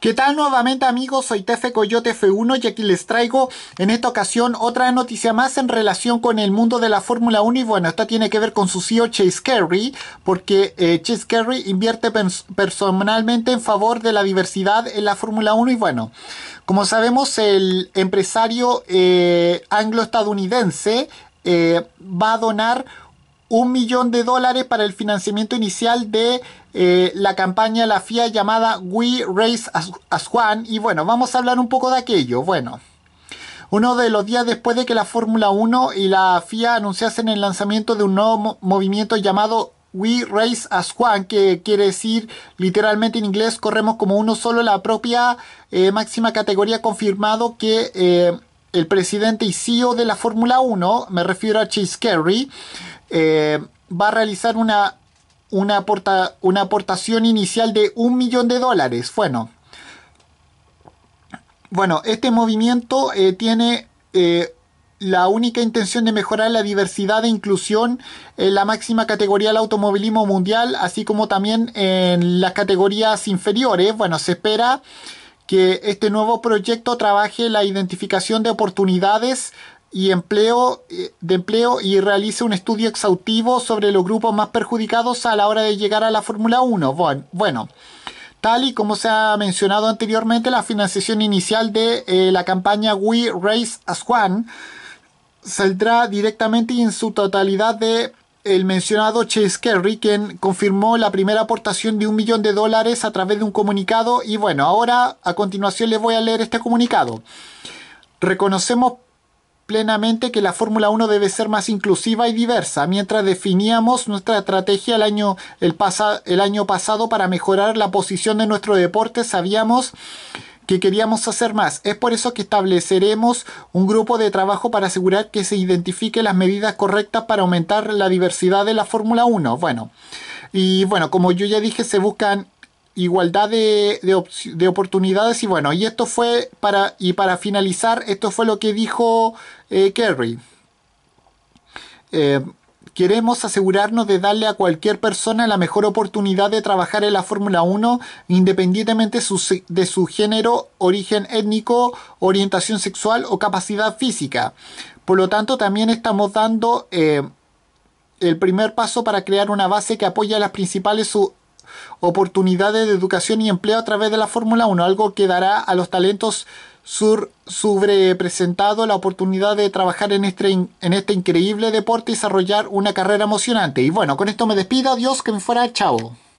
¿Qué tal nuevamente amigos? Soy Tefe Coyote F1 y aquí les traigo en esta ocasión otra noticia más en relación con el mundo de la Fórmula 1 y bueno, esta tiene que ver con su CEO Chase Carey porque eh, Chase Carey invierte personalmente en favor de la diversidad en la Fórmula 1 y bueno, como sabemos el empresario eh, anglo-estadounidense eh, va a donar un millón de dólares para el financiamiento inicial de eh, la campaña la FIA llamada We Race as, Juan One. Y bueno, vamos a hablar un poco de aquello. Bueno, uno de los días después de que la Fórmula 1 y la FIA anunciasen el lanzamiento de un nuevo movimiento llamado We Race as One, que quiere decir literalmente en inglés corremos como uno solo, la propia eh, máxima categoría confirmado que... Eh, el presidente y CEO de la Fórmula 1, me refiero a Chase Carey, eh, va a realizar una, una, aportación inicial de un millón de dólares. Bueno, bueno este movimiento eh, tiene eh, la única intención de mejorar la diversidad e inclusión en la máxima categoría del automovilismo mundial, así como también en las categorías inferiores. Bueno, se espera que este nuevo proyecto trabaje la identificación de oportunidades y empleo, eh, de empleo y realice un estudio exhaustivo sobre los grupos más perjudicados a la hora de llegar a la Fórmula 1. Bueno, tal y como se ha mencionado anteriormente, la financiación inicial de eh, la campaña We Race as One saldrá directamente y en su totalidad de el mencionado Chase Kerry, quien confirmó la primera aportación de un millón de dólares a través de un comunicado. Y bueno, ahora a continuación les voy a leer este comunicado. Reconocemos plenamente que la Fórmula 1 debe ser más inclusiva y diversa, mientras definíamos nuestra estrategia el año, el, año pasado para mejorar la posición de nuestro deporte, sabíamos que queríamos hacer más. Es por eso que estableceremos un grupo de trabajo para asegurar que se identifiquen las medidas correctas para aumentar la diversidad de la Fórmula 1. Bueno, y bueno, como yo ya dije, se buscan igualdad de, oportunidades y bueno, y esto fue para, y para finalizar, esto fue lo que dijo eh, Kerry. Eh, queremos asegurarnos de darle a cualquier persona la mejor oportunidad de trabajar en la Fórmula 1, independientemente de su género, origen étnico, orientación sexual o capacidad física. Por lo tanto, también estamos dando eh, el primer paso para crear una base que apoya las principales oportunidades de educación y empleo a través de la Fórmula 1, algo que dará a los talentos sur sobrepresentado la oportunidad de trabajar en este, en este increíble deporte y desarrollar una carrera emocionante. Y bueno, con esto me despido, adiós, que me fuera, chao.